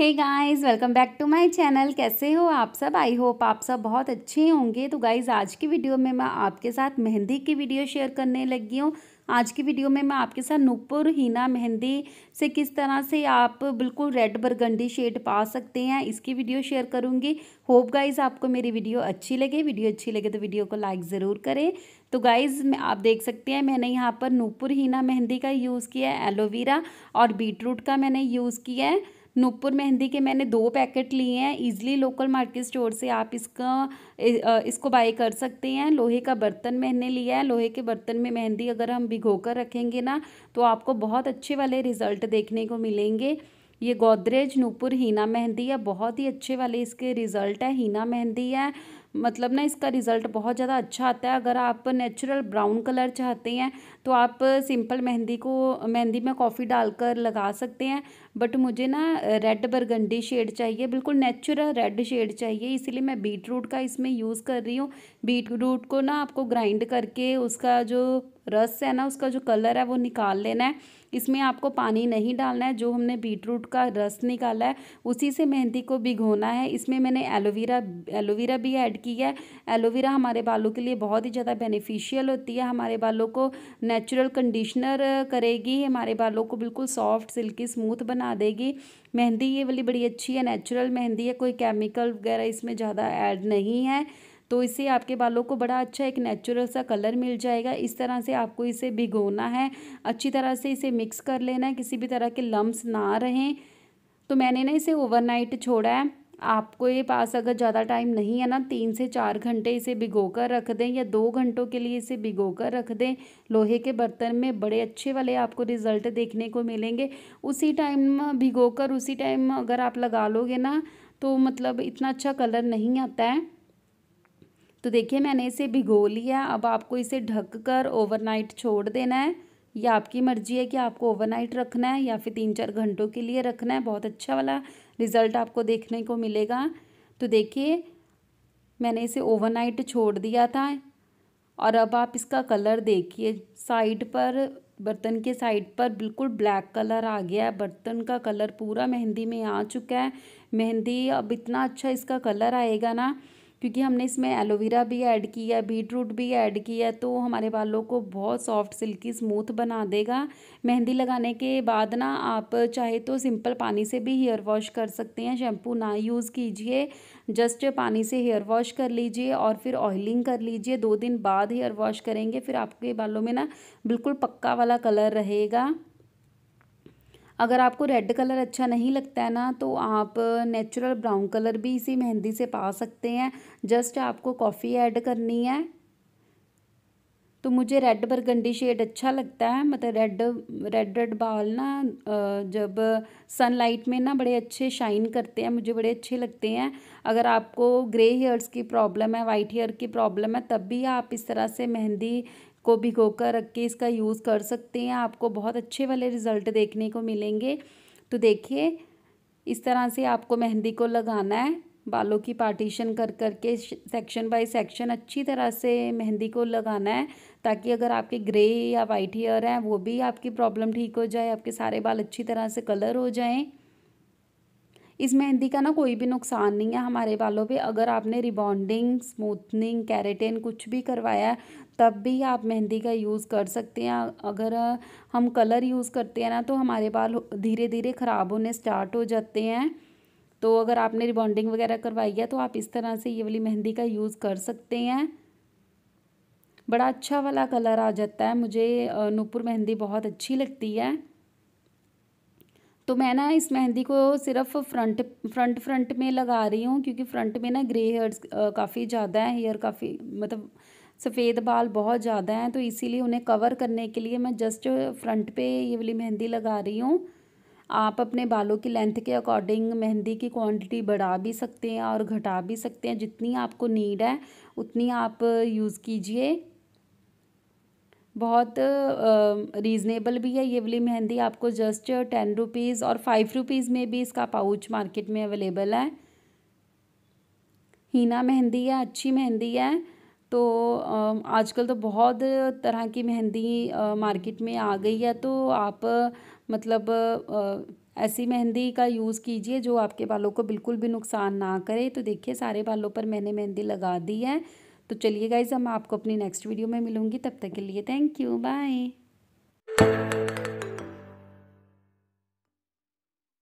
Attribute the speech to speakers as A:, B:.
A: hey guys welcome back to my channel कैसे हो आप सब आई होप आप सब बहुत अच्छे होंगे तो गाइस आज की वीडियो में मैं आपके साथ मेहंदी की वीडियो शेयर करने लगी हूँ आज की वीडियो में मैं आपके साथ नूपुर हीना मेहंदी से किस तरह से आप बिल्कुल रेड बरगंडी शेड पा सकते हैं इसकी वीडियो शेयर करूँगी होप गाइज आपको मेरी वीडियो अच्छी लगे वीडियो अच्छी लगे तो वीडियो को लाइक ज़रूर करें तो गाइज़ आप देख सकते हैं मैंने यहाँ पर नूपुर हीना मेहंदी का यूज़ किया है एलोवेरा और बीटरूट का मैंने यूज़ किया है नूपुर मेहंदी के मैंने दो पैकेट लिए हैं ईजिली लोकल मार्केट स्टोर से आप इसका इसको बाय कर सकते हैं लोहे का बर्तन मैंने लिया है लोहे के बर्तन में मेहंदी अगर हम भिगो कर रखेंगे ना तो आपको बहुत अच्छे वाले रिज़ल्ट देखने को मिलेंगे ये गोदरेज नूपुर हीना मेहंदी है बहुत ही अच्छे वाले इसके रिज़ल्ट है हीना मेहंदी है मतलब ना इसका रिज़ल्ट बहुत ज़्यादा अच्छा आता है अगर आप नेचुरल ब्राउन कलर चाहते हैं तो आप सिंपल मेहंदी को मेहंदी में कॉफ़ी डालकर लगा सकते हैं बट मुझे ना रेड बरगंडी शेड चाहिए बिल्कुल नेचुरल रेड शेड चाहिए इसीलिए मैं बीट रूट का इसमें यूज़ कर रही हूँ बीट रूट को ना आपको ग्राइंड करके उसका जो रस है ना उसका जो कलर है वो निकाल लेना है इसमें आपको पानी नहीं डालना है जो हमने बीट रूट का रस निकाला है उसी से मेहंदी को भिगोना है इसमें मैंने एलोवेरा एलोवेरा भी ऐड की है एलोवेरा हमारे बालों के लिए बहुत ही ज़्यादा बेनिफिशियल होती है हमारे बालों को नेचुरल कंडीशनर करेगी हमारे बालों को बिल्कुल सॉफ्ट सिल्की स्मूथ बना देगी मेहंदी ये वाली बड़ी अच्छी है नेचुरल मेहंदी है कोई केमिकल वगैरह इसमें ज़्यादा ऐड नहीं है तो इससे आपके बालों को बड़ा अच्छा एक नेचुरल सा कलर मिल जाएगा इस तरह से आपको इसे भिगोना है अच्छी तरह से इसे मिक्स कर लेना है किसी भी तरह के लम्ब ना रहें तो मैंने ना इसे ओवरनाइट छोड़ा है आपको ये पास अगर ज़्यादा टाइम नहीं है ना तीन से चार घंटे इसे भिगो कर रख दें या दो घंटों के लिए इसे भिगो कर रख दें लोहे के बर्तन में बड़े अच्छे वाले आपको रिज़ल्ट देखने को मिलेंगे उसी टाइम भिगो कर उसी टाइम अगर आप लगा लोगे ना तो मतलब इतना अच्छा कलर नहीं आता है तो देखिए मैंने इसे भिगो लिया अब आपको इसे ढक कर ओवरनाइट छोड़ देना है ये आपकी मर्जी है कि आपको ओवरनाइट रखना है या फिर तीन चार घंटों के लिए रखना है बहुत अच्छा वाला रिज़ल्ट आपको देखने को मिलेगा तो देखिए मैंने इसे ओवरनाइट छोड़ दिया था और अब आप इसका कलर देखिए साइड पर बर्तन के साइड पर बिल्कुल ब्लैक कलर आ गया है बर्तन का कलर पूरा मेहंदी में आ चुका है मेहंदी अब इतना अच्छा इसका कलर आएगा ना क्योंकि हमने इसमें एलोवेरा भी ऐड किया बीट रूट भी ऐड किया तो हमारे बालों को बहुत सॉफ्ट सिल्की स्मूथ बना देगा मेहंदी लगाने के बाद ना आप चाहे तो सिंपल पानी से भी हेयर वॉश कर सकते हैं शैम्पू ना यूज़ कीजिए जस्ट पानी से हेयर वॉश कर लीजिए और फिर ऑयलिंग कर लीजिए दो दिन बाद हेयर वॉश करेंगे फिर आपके बालों में ना बिल्कुल पक्का वाला कलर रहेगा अगर आपको रेड कलर अच्छा नहीं लगता है ना तो आप नेचुरल ब्राउन कलर भी इसी मेहंदी से पा सकते हैं जस्ट आपको कॉफ़ी ऐड करनी है तो मुझे रेड बरगंडी शेड अच्छा लगता है मतलब रेड रेड रेड बाल ना जब सनलाइट में ना बड़े अच्छे शाइन करते हैं मुझे बड़े अच्छे लगते हैं अगर आपको ग्रे हेयर्स की प्रॉब्लम है वाइट हेयर की प्रॉब्लम है तब भी आप इस तरह से मेहंदी को भिगो कर रख के इसका यूज़ कर सकते हैं आपको बहुत अच्छे वाले रिज़ल्ट देखने को मिलेंगे तो देखिए इस तरह से आपको मेहंदी को लगाना है बालों की पार्टीशन कर कर के सेक्शन बाय सेक्शन अच्छी तरह से मेहंदी को लगाना है ताकि अगर आपके ग्रे या वाइट हेयर हैं वो भी आपकी प्रॉब्लम ठीक हो जाए आपके सारे बाल अच्छी तरह से कलर हो जाएं इस मेहंदी का ना कोई भी नुकसान नहीं है हमारे बालों पे अगर आपने रिबॉन्डिंग स्मूथनिंग कैरेटिन कुछ भी करवाया है तब भी आप मेहंदी का यूज़ कर सकते हैं अगर हम कलर यूज़ करते हैं ना तो हमारे बाल धीरे धीरे ख़राब होने स्टार्ट हो जाते हैं तो अगर आपने रिबॉन्डिंग वगैरह करवाई है तो आप इस तरह से ये वाली मेहंदी का यूज़ कर सकते हैं बड़ा अच्छा वाला कलर आ जाता है मुझे नूपुर मेहंदी बहुत अच्छी लगती है तो मैं ना इस मेहंदी को सिर्फ फ्रंट फ्रंट फ्रंट में लगा रही हूँ क्योंकि फ्रंट में ना ग्रे हेयर्स काफ़ी ज़्यादा है हेयर काफ़ी मतलब सफ़ेद बाल बहुत ज़्यादा हैं तो इसीलिए उन्हें कवर करने के लिए मैं जस्ट फ्रंट पे ये वाली मेहंदी लगा रही हूँ आप अपने बालों की लेंथ के अकॉर्डिंग मेहंदी की क्वांटिटी बढ़ा भी सकते हैं और घटा भी सकते हैं जितनी आपको नीड है उतनी आप यूज़ कीजिए बहुत रीज़नेबल भी है ये वाली मेहंदी आपको जस्ट टेन रुपीज़ और फाइव रुपीज़ में भी इसका पाउच मार्केट में अवेलेबल है हीना मेहंदी है अच्छी मेहंदी है तो आजकल तो बहुत तरह की मेहंदी मार्केट में आ गई है तो आप मतलब ऐसी मेहंदी का यूज़ कीजिए जो आपके बालों को बिल्कुल भी नुकसान ना करे तो देखिए सारे बालों पर मैंने मेहंदी लगा दी है तो चलिए गाइज हम आपको अपनी नेक्स्ट वीडियो में मिलूंगी तब तक के लिए थैंक यू बाय